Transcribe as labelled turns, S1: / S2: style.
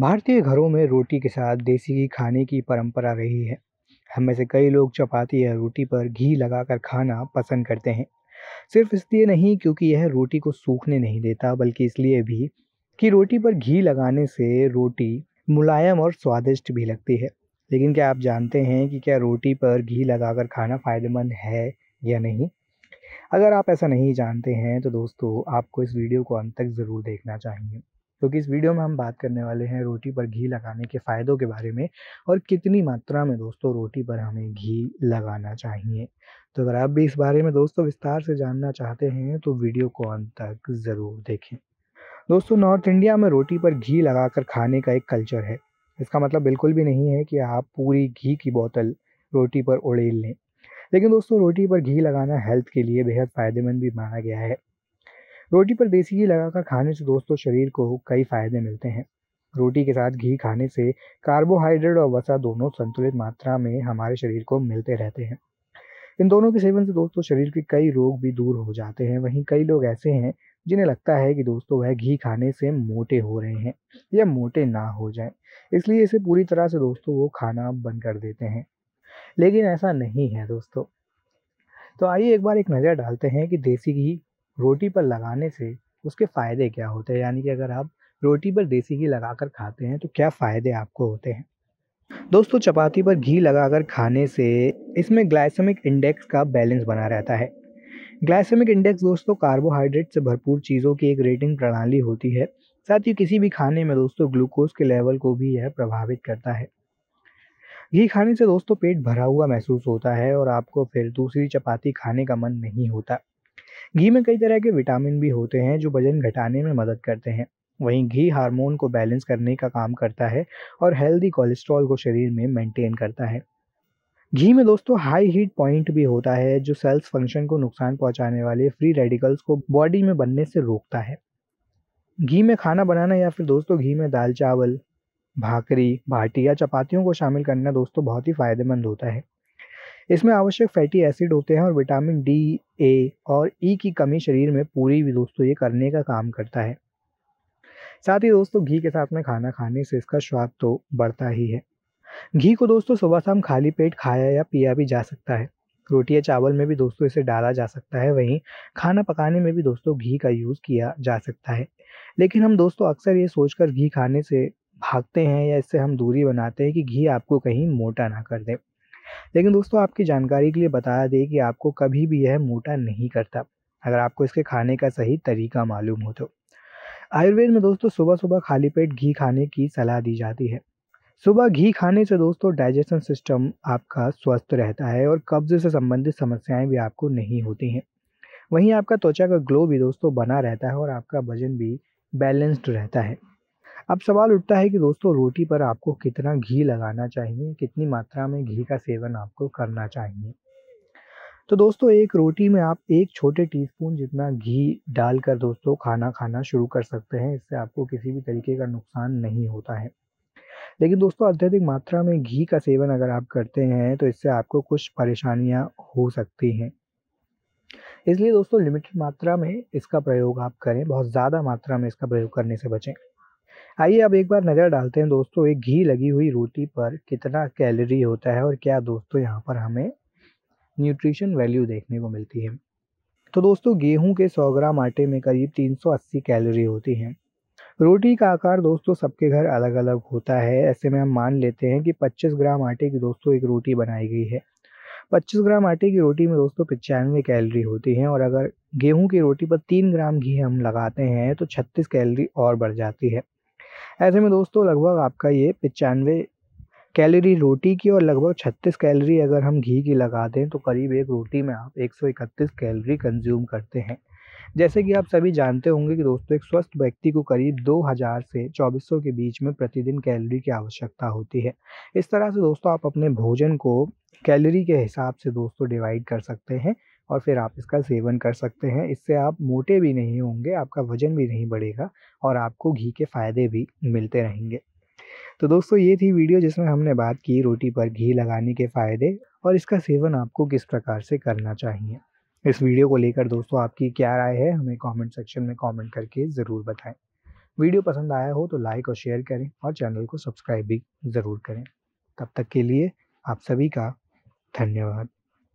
S1: भारतीय घरों में रोटी के साथ देसी घी खाने की परंपरा रही है हम में से कई लोग चपाती या रोटी पर घी लगाकर खाना पसंद करते हैं सिर्फ इसलिए नहीं क्योंकि यह रोटी को सूखने नहीं देता बल्कि इसलिए भी कि रोटी पर घी लगाने से रोटी मुलायम और स्वादिष्ट भी लगती है लेकिन क्या आप जानते हैं कि क्या रोटी पर घी लगाकर खाना फ़ायदेमंद है या नहीं अगर आप ऐसा नहीं जानते हैं तो दोस्तों आपको इस वीडियो को अंत तक ज़रूर देखना चाहिए क्योंकि इस वीडियो में हम बात करने वाले हैं रोटी पर घी लगाने के फ़ायदों के बारे में और कितनी मात्रा में दोस्तों रोटी पर हमें घी लगाना चाहिए तो अगर आप भी इस बारे में दोस्तों विस्तार से जानना चाहते हैं तो वीडियो को अंत तक ज़रूर देखें दोस्तों नॉर्थ इंडिया में रोटी पर घी लगाकर खाने का एक कल्चर है इसका मतलब बिल्कुल भी नहीं है कि आप पूरी घी की बोतल रोटी पर उड़ेल लें लेकिन दोस्तों रोटी पर घी लगाना हेल्थ के लिए बेहद फ़ायदेमंद भी माना गया है रोटी पर देसी घी लगाकर खाने से दोस्तों शरीर को कई फायदे मिलते हैं रोटी के साथ घी खाने से कार्बोहाइड्रेट और वसा दोनों संतुलित मात्रा में हमारे शरीर को मिलते रहते हैं इन दोनों के सेवन से दोस्तों शरीर के कई रोग भी दूर हो जाते हैं वहीं कई लोग ऐसे हैं जिन्हें लगता है कि दोस्तों वह घी खाने से मोटे हो रहे हैं या मोटे ना हो जाएं इसलिए इसे पूरी तरह से दोस्तों वो खाना बंद कर देते हैं लेकिन ऐसा नहीं है दोस्तों तो आइए एक बार एक नज़र डालते हैं कि देसी घी रोटी पर लगाने से उसके फ़ायदे क्या होते हैं यानी कि अगर आप रोटी पर देसी घी लगाकर खाते हैं तो क्या फ़ायदे आपको होते हैं दोस्तों चपाती पर घी लगाकर खाने से इसमें ग्लाइसेमिक इंडेक्स का बैलेंस बना रहता है ग्लाइसेमिक इंडेक्स दोस्तों कार्बोहाइड्रेट से भरपूर चीज़ों की एक रेटिंग प्रणाली होती है साथ ही किसी भी खाने में दोस्तों ग्लूकोज के लेवल को भी यह प्रभावित करता है घी खाने से दोस्तों पेट भरा हुआ महसूस होता है और आपको फिर दूसरी चपाती खाने का मन नहीं होता घी में कई तरह के विटामिन भी होते हैं जो वजन घटाने में मदद करते हैं वहीं घी हार्मोन को बैलेंस करने का काम करता है और हेल्दी कोलेस्ट्रॉल को शरीर में मेंटेन करता है घी में दोस्तों हाई हीट पॉइंट भी होता है जो सेल्स फंक्शन को नुकसान पहुंचाने वाले फ्री रेडिकल्स को बॉडी में बनने से रोकता है घी में खाना बनाना या फिर दोस्तों घी में दाल चावल भाकरी भाटी या चपातियों को शामिल करना दोस्तों बहुत ही फायदेमंद होता है इसमें आवश्यक फैटी एसिड होते हैं और विटामिन डी ए और ई e की कमी शरीर में पूरी भी दोस्तों ये करने का काम करता है साथ ही दोस्तों घी के साथ में खाना खाने से इसका स्वाद तो बढ़ता ही है घी को दोस्तों सुबह शाम खाली पेट खाया या पिया भी जा सकता है रोटी या चावल में भी दोस्तों इसे डाला जा सकता है वहीं खाना पकाने में भी दोस्तों घी का यूज़ किया जा सकता है लेकिन हम दोस्तों अक्सर ये सोचकर घी खाने से भागते हैं या इससे हम दूरी बनाते हैं कि घी आपको कहीं मोटा ना कर दें लेकिन दोस्तों आपकी जानकारी के लिए बताया दें कि आपको कभी भी यह मोटा नहीं करता अगर आपको इसके खाने का सही तरीका मालूम हो तो आयुर्वेद में दोस्तों सुबह सुबह खाली पेट घी खाने की सलाह दी जाती है सुबह घी खाने से दोस्तों डाइजेशन सिस्टम आपका स्वस्थ रहता है और कब्ज से संबंधित समस्याएं भी आपको नहीं होती हैं वहीं आपका त्वचा का ग्लो भी दोस्तों बना रहता है और आपका वजन भी बैलेंस्ड रहता है अब सवाल उठता है कि दोस्तों रोटी पर आपको कितना घी लगाना चाहिए कितनी मात्रा में घी का सेवन आपको करना चाहिए तो दोस्तों एक रोटी में आप एक छोटे टीस्पून जितना घी डालकर दोस्तों खाना खाना शुरू कर सकते हैं इससे आपको किसी भी तरीके का नुकसान नहीं होता है लेकिन दोस्तों अत्यधिक मात्रा में घी का सेवन अगर आप करते हैं तो इससे आपको कुछ परेशानियां हो सकती हैं इसलिए दोस्तों लिमिटेड मात्रा में इसका प्रयोग आप करें बहुत ज़्यादा मात्रा में इसका प्रयोग करने से बचें आइए अब एक बार नज़र डालते हैं दोस्तों एक घी लगी हुई रोटी पर कितना कैलोरी होता है और क्या दोस्तों यहाँ पर हमें न्यूट्रिशन वैल्यू देखने को मिलती है तो दोस्तों गेहूं के 100 ग्राम आटे में करीब 380 कैलोरी होती हैं रोटी का आकार दोस्तों सबके घर अलग अलग होता है ऐसे में हम मान लेते हैं कि 25 ग्राम आटे की दोस्तों एक रोटी बनाई गई है 25 ग्राम आटे की रोटी में दोस्तों पचानवे कैलोरी होती हैं और अगर गेहूं की रोटी पर तीन ग्राम घी हम लगाते हैं तो 36 कैलोरी और बढ़ जाती है ऐसे में दोस्तों लगभग आपका ये पचानवे कैलोरी रोटी की और लगभग 36 कैलोरी अगर हम घी की लगा दें तो करीब एक रोटी में आप 131 कैलोरी कंज्यूम करते हैं जैसे कि आप सभी जानते होंगे कि दोस्तों एक स्वस्थ व्यक्ति को करीब 2000 से 2400 के बीच में प्रतिदिन कैलोरी की आवश्यकता होती है इस तरह से दोस्तों आप अपने भोजन को कैलोरी के हिसाब से दोस्तों डिवाइड कर सकते हैं और फिर आप इसका सेवन कर सकते हैं इससे आप मोटे भी नहीं होंगे आपका वजन भी नहीं बढ़ेगा और आपको घी के फ़ायदे भी मिलते रहेंगे तो दोस्तों ये थी वीडियो जिसमें हमने बात की रोटी पर घी लगाने के फ़ायदे और इसका सेवन आपको किस प्रकार से करना चाहिए इस वीडियो को लेकर दोस्तों आपकी क्या राय है हमें कमेंट सेक्शन में कमेंट करके ज़रूर बताएं वीडियो पसंद आया हो तो लाइक और शेयर करें और चैनल को सब्सक्राइब भी ज़रूर करें तब तक के लिए आप सभी का धन्यवाद